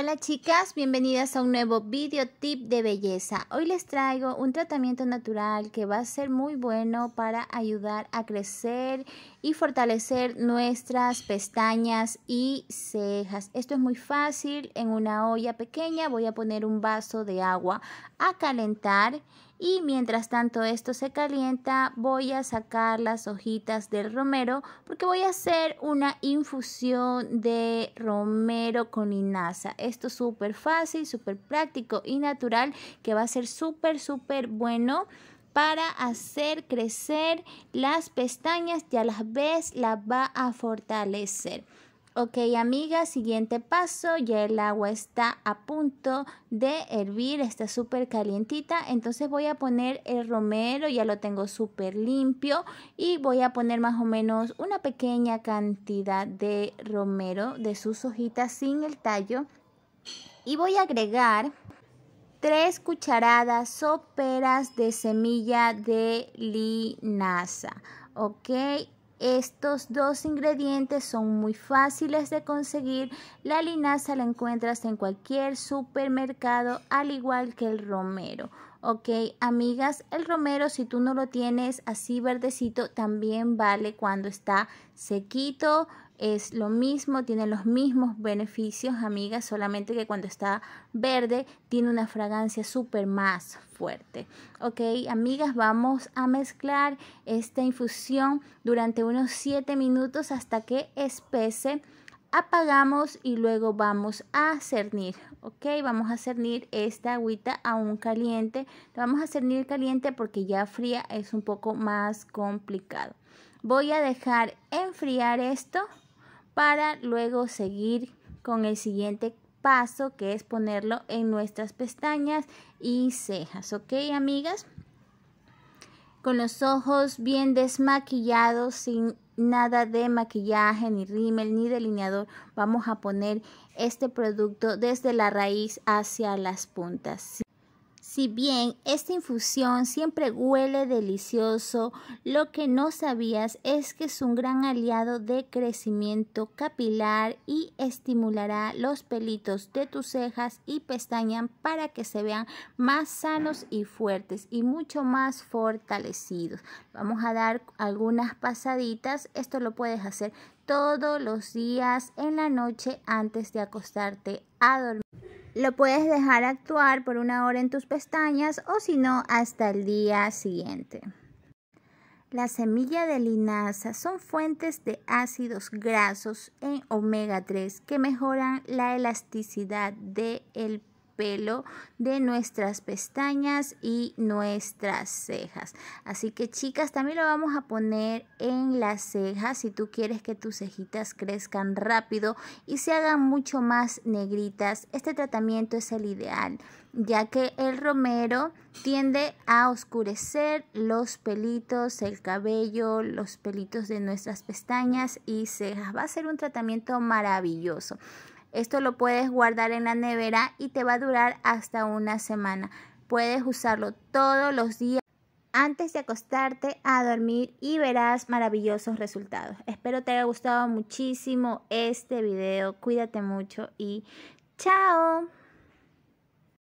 Hola chicas, bienvenidas a un nuevo video tip de belleza. Hoy les traigo un tratamiento natural que va a ser muy bueno para ayudar a crecer y fortalecer nuestras pestañas y cejas. Esto es muy fácil, en una olla pequeña voy a poner un vaso de agua a calentar y mientras tanto esto se calienta voy a sacar las hojitas del romero porque voy a hacer una infusión de romero con linaza esto es súper fácil súper práctico y natural que va a ser súper súper bueno para hacer crecer las pestañas y a la vez las va a fortalecer Ok, amiga, siguiente paso, ya el agua está a punto de hervir, está súper calientita, entonces voy a poner el romero, ya lo tengo súper limpio y voy a poner más o menos una pequeña cantidad de romero, de sus hojitas sin el tallo y voy a agregar tres cucharadas soperas de semilla de linaza, ok, estos dos ingredientes son muy fáciles de conseguir. La linaza la encuentras en cualquier supermercado, al igual que el romero. Ok, amigas, el romero si tú no lo tienes así verdecito también vale cuando está sequito, es lo mismo, tiene los mismos beneficios, amigas, solamente que cuando está verde tiene una fragancia súper más fuerte. Ok, amigas, vamos a mezclar esta infusión durante unos 7 minutos hasta que espese. Apagamos y luego vamos a cernir, ok, vamos a cernir esta agüita aún caliente, la vamos a cernir caliente porque ya fría es un poco más complicado voy a dejar enfriar esto para luego seguir con el siguiente paso que es ponerlo en nuestras pestañas y cejas, ¿ok amigas? Con los ojos bien desmaquillados, sin nada de maquillaje, ni rímel, ni delineador, vamos a poner este producto desde la raíz hacia las puntas. Si bien esta infusión siempre huele delicioso, lo que no sabías es que es un gran aliado de crecimiento capilar y estimulará los pelitos de tus cejas y pestañas para que se vean más sanos y fuertes y mucho más fortalecidos. Vamos a dar algunas pasaditas. Esto lo puedes hacer todos los días en la noche antes de acostarte a dormir. Lo puedes dejar actuar por una hora en tus pestañas o si no hasta el día siguiente. La semilla de linaza son fuentes de ácidos grasos en omega 3 que mejoran la elasticidad del pelo de nuestras pestañas y nuestras cejas. Así que chicas, también lo vamos a poner en las cejas si tú quieres que tus cejitas crezcan rápido y se hagan mucho más negritas. Este tratamiento es el ideal ya que el romero tiende a oscurecer los pelitos, el cabello, los pelitos de nuestras pestañas y cejas. Va a ser un tratamiento maravilloso. Esto lo puedes guardar en la nevera y te va a durar hasta una semana. Puedes usarlo todos los días antes de acostarte a dormir y verás maravillosos resultados. Espero te haya gustado muchísimo este video. Cuídate mucho y chao.